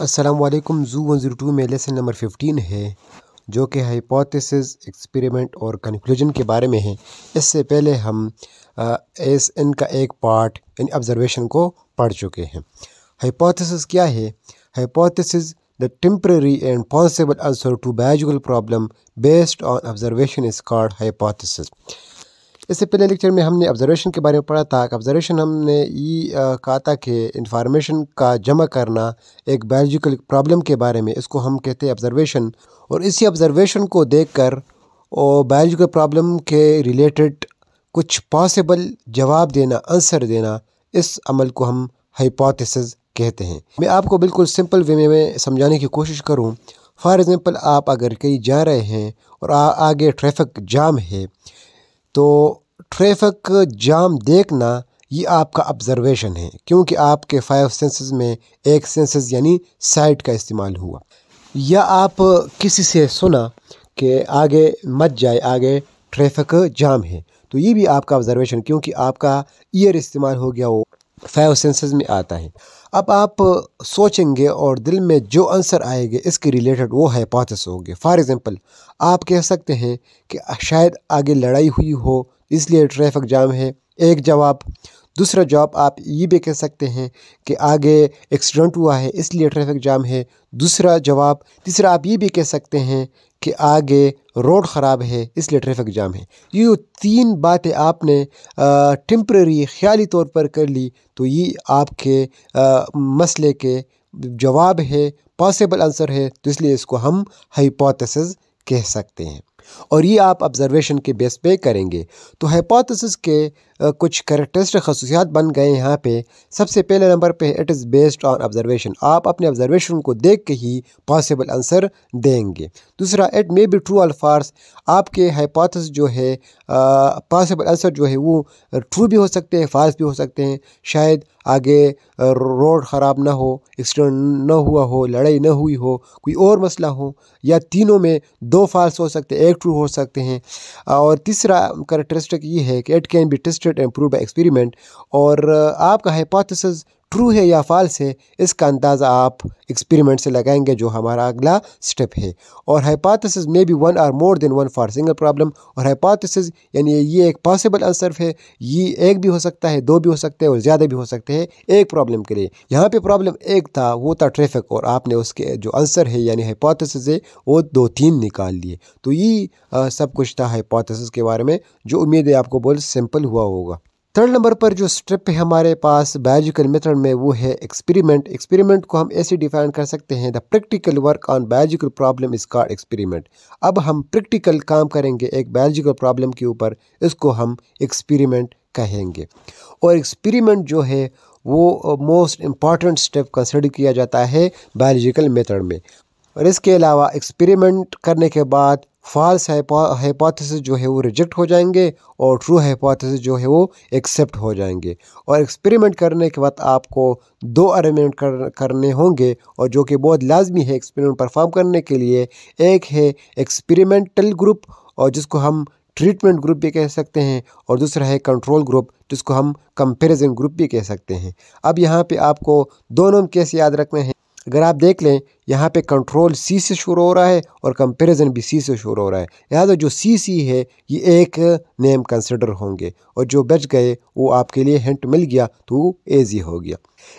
Aslam zoo one zero two में lesson number fifteen है जो कि हाइपोथिस एक्सपेरिमेंट और कंक्लूजन के बारे में है इससे पहले हम एस एन का एक पार्ट इन ऑब्ज़रवेशन को पढ़ चुके हैं हाइपोथिस क्या है hypothesis the temporary and possible answer to biological problem based on observation is called hypothesis इससे पहले लेक्चर में हमने ऑब्जर्वेशन के बारे में पढ़ा था ऑब्जर्वेशन हमने ये कहा था कि इन्फॉर्मेशन का जमा करना एक बायोलॉजिकल प्रॉब्लम के बारे में इसको हम कहते हैं ऑब्जर्वेशन और इसी ऑब्जर्वेशन को देख कर बायोलॉजिकल प्रॉब्लम के रिलेटेड कुछ पॉसिबल जवाब देना आंसर देना इस अमल को हम हाइपोथिस कहते हैं मैं आपको बिल्कुल सिंपल वे में समझाने की कोशिश करूं फॉर एग्ज़ाम्पल आप अगर कहीं जा रहे हैं और आ, आगे ट्रैफिक जाम है तो ट्रैफिक जाम देखना ये आपका ऑब्ज़रवेशन है क्योंकि आपके फाइव सेंसेस में एक सेंसेस यानी साइट का इस्तेमाल हुआ या आप किसी से सुना कि आगे मत जाए आगे ट्रैफिक जाम है तो ये भी आपका ऑब्ज़र्वेशन क्योंकि आपका ईयर इस्तेमाल हो गया वो फाइव में आता है अब आप सोचेंगे और दिल में जो आंसर आएंगे इसके रिलेटेड वो हाइपोथेसिस होंगे फॉर एग्जांपल आप कह सकते हैं कि शायद आगे लड़ाई हुई हो इसलिए ट्रैफिक जाम है एक जवाब दूसरा जॉब आप ये भी कह सकते हैं कि आगे एक्सीडेंट हुआ है इसलिए ट्रैफिक जाम है दूसरा जवाब तीसरा आप ये भी कह सकते हैं कि आगे रोड ख़राब है इसलिए ट्रैफिक जाम है ये तीन बातें आपने टम्प्रेरी ख्याली तौर पर कर ली तो ये आपके आ, मसले के जवाब है पॉसिबल आंसर है तो इसलिए इसको हम हाइपोथेसिस कह सकते हैं और ये आप ऑब्जर्वेशन के बेस पे करेंगे तो हाइपोथेसिस के कुछ करेक्टरिस्टिक खसूसियात बन गए यहाँ पे सबसे पहले नंबर पे it is based on observation आप अपने ऑब्जर्वेशन को देख के ही पॉसिबल आंसर देंगे दूसरा it may be true or false आपके हाइपोथेसिस जो है पॉसिबल आंसर जो है वो ट्रू भी हो सकते हैं फॉल्स भी हो सकते हैं शायद आगे रोड ख़राब ना हो एक्सीडेंट ना हुआ हो लड़ाई ना हुई हो कोई और मसला हो या तीनों में दो फॉल्स हो सकते हैं एक ट्रू हो सकते हैं और तीसरा करेक्टरिस्टिक ये है कि it can be tested and prove by experiment और आपका हाइपोथेसिस ट्रू है या फाल्स है इसका अंदाज़ा आप एक्सपेरिमेंट से लगाएंगे जो हमारा अगला स्टेप है और hypothesis may be one or more than one for single problem और हाइपाथेसिस यानी ये एक पॉसिबल आंसर है ये एक भी हो सकता है दो भी हो सकते हैं और ज़्यादा भी हो सकते हैं एक प्रॉब्लम के लिए यहाँ पे प्रॉब्लम एक था वो था ट्रैफिक और आपने उसके जो आंसर है यानी हाइपाथिस है वो दो तीन निकाल लिए तो ये सब कुछ था हाइपाथेसिस के बारे में जो उम्मीद है आपको बोल सिंपल हुआ होगा थर्ड नंबर पर जो स्टेप है हमारे पास बायोलॉजिकल मेथड में वो है एक्सपेरिमेंट एक्सपेरिमेंट को हम ऐसे डिफाइन कर सकते हैं the practical work on biological problem is called experiment अब हम प्रैक्टिकल काम करेंगे एक बायोलॉजिकल प्रॉब्लम के ऊपर इसको हम एक्सपेरिमेंट कहेंगे और एक्सपेरिमेंट जो है वो मोस्ट इम्पॉर्टेंट स्टेप कंसिडर किया जाता है बायोलॉजिकल मेथड में और इसके अलावा एक्सपेरिमेंट करने के बाद फॉल्स हाइपोथेसिस जो है वो रिजेक्ट हो जाएंगे और ट्रू हाइपोथेसिस जो है वो एक्सेप्ट हो जाएंगे और एक्सपेरिमेंट करने के बाद आपको दो अरेंजमेंट कर, करने होंगे और जो कि बहुत लाजमी है एक्सपेरिमेंट परफॉर्म करने के लिए एक है एक्सपेरिमेंटल ग्रुप और जिसको हम ट्रीटमेंट ग्रुप भी कह सकते हैं और दूसरा है कंट्रोल ग्रुप जिसको हम कंपेरिजन ग्रुप भी कह सकते हैं अब यहाँ पर आपको दोनों केस याद रखने हैं अगर आप देख लें यहाँ पे कंट्रोल सी से शुरू हो रहा है और कंपैरिजन भी सी से शुरू हो रहा है लिहाजा जो सी सी है ये एक नेम कंसिडर होंगे और जो बच गए वो आपके लिए हिंट मिल गया तो वो एजी हो गया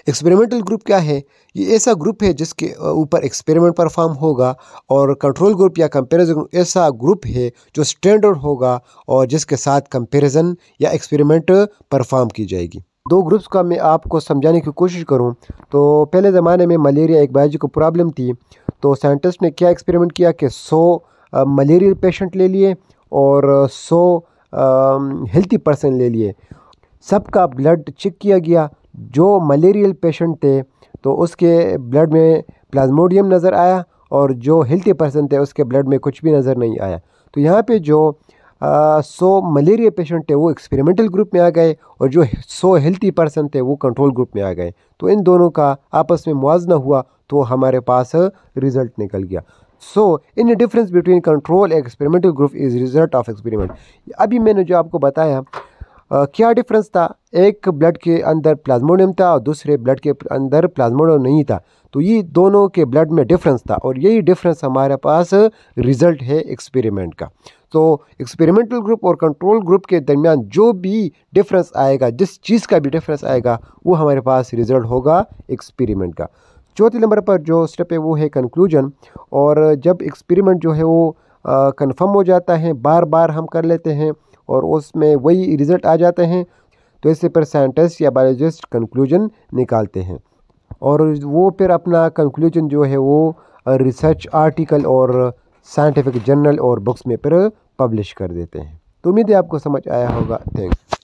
एक्सपेरिमेंटल ग्रुप क्या है ये ऐसा ग्रुप है जिसके ऊपर एक्सपेरिमेंट परफॉर्म होगा और कंट्रोल ग्रुप या कंपेरिजन ऐसा ग्रुप है जो स्टैंडर्ड होगा और जिसके साथ कंपेरिज़न या एक्सपेरिमेंट परफॉर्म की जाएगी दो ग्रुप्स का मैं आपको समझाने की कोशिश करूँ तो पहले ज़माने में मलेरिया एक को प्रॉब्लम थी तो साइंटिस्ट ने क्या एक्सपेरिमेंट किया कि सौ मलेरियल पेशेंट ले लिए और सौ हेल्थी पर्सन ले लिए सबका ब्लड चेक किया गया जो मलेरियल पेशेंट थे तो उसके ब्लड में प्लाज्मोडियम नज़र आया और जो हेल्थी पर्सन थे उसके ब्लड में कुछ भी नज़र नहीं आया तो यहाँ पे जो सौ मलेरिया पेशेंट थे वो एक्सपेरिमेंटल ग्रुप में आ गए और जो सौ हेल्थी पर्सन थे वो कंट्रोल ग्रुप में आ गए तो इन दोनों का आपस में मुआजना हुआ तो हमारे पास रिज़ल्ट निकल गया so in difference between control experimental group is result of experiment अभी मैंने जो आपको बताया Uh, क्या डिफरेंस था एक ब्लड के अंदर प्लाज्मोडियम था और दूसरे ब्लड के अंदर प्लाज्मोडियम नहीं था तो ये दोनों के ब्लड में डिफरेंस था और यही डिफरेंस हमारे पास रिजल्ट है एक्सपेरिमेंट का तो एक्सपेरिमेंटल ग्रुप और कंट्रोल ग्रुप के दरमियान जो भी डिफरेंस आएगा जिस चीज़ का भी डिफरेंस आएगा वो हमारे पास रिज़ल्ट होगा एक्सपेरिमेंट का चौथे नंबर पर जो स्टेप है वो है कंक्लूजन और जब एक्सपेरिमेंट जो है वो कन्फर्म हो जाता है बार बार हम कर लेते हैं और उसमें वही रिज़ल्ट आ जाते हैं तो इससे पर साइंटिस्ट या बायोलॉजिस्ट कंक्लूजन निकालते हैं और वो फिर अपना कंक्लूजन जो है वो रिसर्च आर्टिकल और साइंटिफिक जर्नल और बुक्स में पर पब्लिश कर देते हैं तो उम्मीद है आपको समझ आया होगा थैंक्स